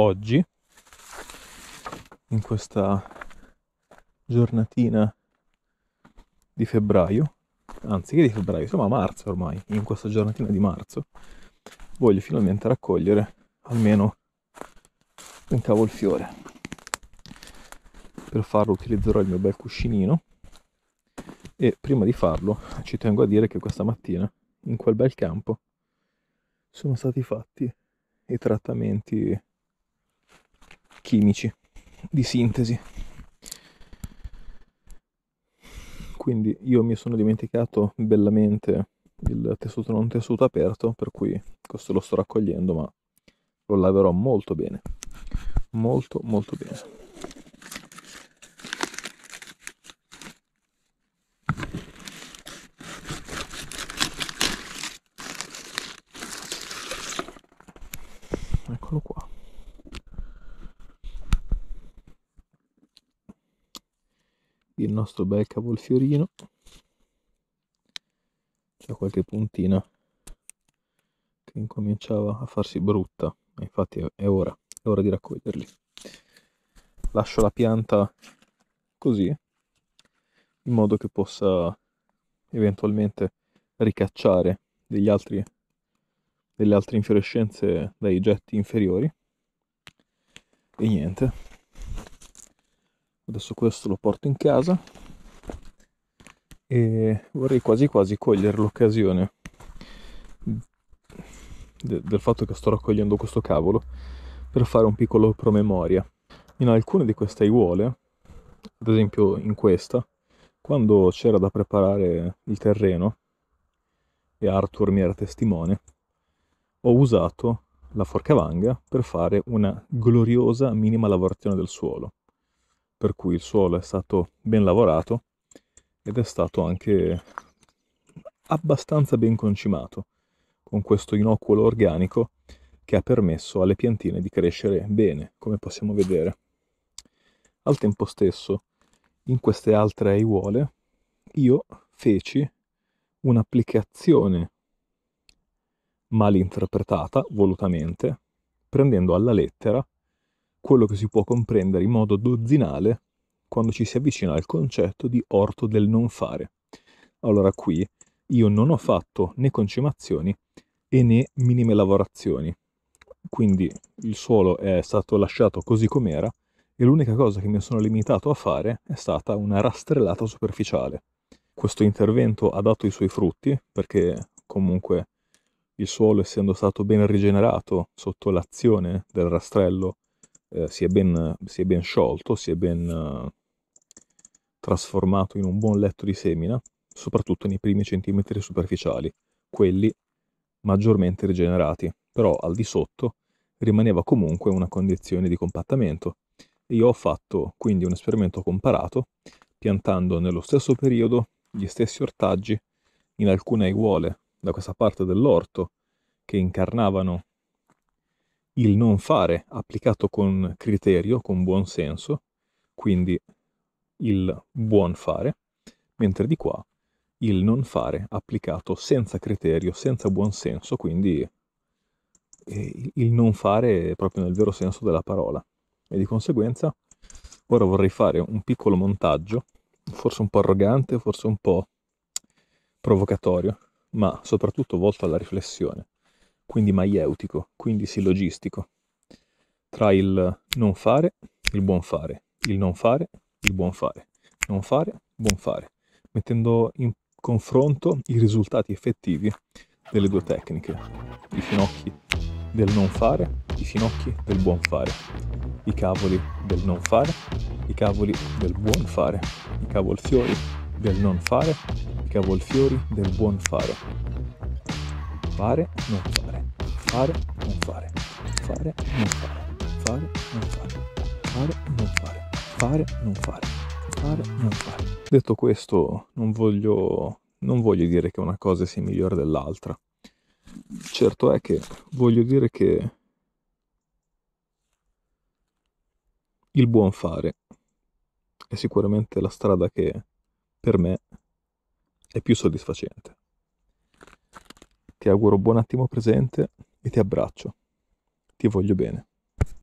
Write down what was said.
oggi, in questa giornatina di febbraio, anzi che di febbraio, insomma a marzo ormai, in questa giornatina di marzo, voglio finalmente raccogliere almeno un cavolfiore. Per farlo utilizzerò il mio bel cuscinino e prima di farlo ci tengo a dire che questa mattina in quel bel campo sono stati fatti i trattamenti chimici di sintesi. Quindi io mi sono dimenticato bellamente il tessuto non tessuto aperto, per cui questo lo sto raccogliendo, ma lo laverò molto bene. Molto molto bene. Eccolo qua. il nostro bel cavolfiorino c'è qualche puntina che incominciava a farsi brutta infatti è ora è ora di raccoglierli lascio la pianta così in modo che possa eventualmente ricacciare degli altri delle altre infiorescenze dai getti inferiori e niente adesso questo lo porto in casa e vorrei quasi quasi cogliere l'occasione de- del fatto che sto raccogliendo questo cavolo per fare un piccolo promemoria in alcune di queste aiuole ad esempio in questa quando c'era da preparare il terreno e Arthur mi era testimone ho usato la forca vanga per fare una gloriosa minima lavorazione del suolo per cui il suolo è stato ben lavorato ed è stato anche abbastanza ben concimato con questo inoculo organico che ha permesso alle piantine di crescere bene, come possiamo vedere. Al tempo stesso, in queste altre aiuole, io feci un'applicazione mal interpretata volutamente, prendendo alla lettera quello che si può comprendere in modo dozzinale quando ci si avvicina al concetto di orto del non fare. Allora qui io non ho fatto né concimazioni e né minime lavorazioni, quindi il suolo è stato lasciato così com'era e l'unica cosa che mi sono limitato a fare è stata una rastrellata superficiale. Questo intervento ha dato i suoi frutti perché comunque il suolo essendo stato ben rigenerato sotto l'azione del rastrello eh, si, è ben, si, è ben, sciolto, si è ben eh, trasformato in un buon letto di semina, soprattutto nei primi centimetri superficiali, quelli maggiormente rigenerati, però al di sotto rimaneva comunque una condizione di compattamento. Io ho fatto quindi un esperimento comparato, piantando nello stesso periodo gli stessi ortaggi in alcune aiuole da questa parte dell'orto che incarnavano il non fare applicato con criterio, con buon senso, quindi il buon fare, mentre di qua il non fare applicato senza criterio, senza buon senso, quindi eh, il non fare proprio nel vero senso della parola. E di conseguenza ora vorrei fare un piccolo montaggio, forse un po' arrogante, forse un po' provocatorio, ma soprattutto volto alla riflessione quindi maieutico, quindi sillogistico, tra il non fare, il buon fare, il non fare, il buon fare, non fare, buon fare, mettendo in confronto i risultati effettivi delle due tecniche, i finocchi del non fare, i finocchi del buon fare, i cavoli del non fare, i cavoli del buon fare, i cavolfiori del non fare, i cavolfiori del buon fare. Fare, non fare fare, non fare, fare, non fare, fare, non fare, fare, non fare, fare, non fare, fare, non fare. Detto questo, non voglio, non voglio dire che una cosa sia migliore dell'altra. Certo è che voglio dire che il buon fare è sicuramente la strada che per me è più soddisfacente. Ti auguro buon attimo presente e ti abbraccio. Ti voglio bene.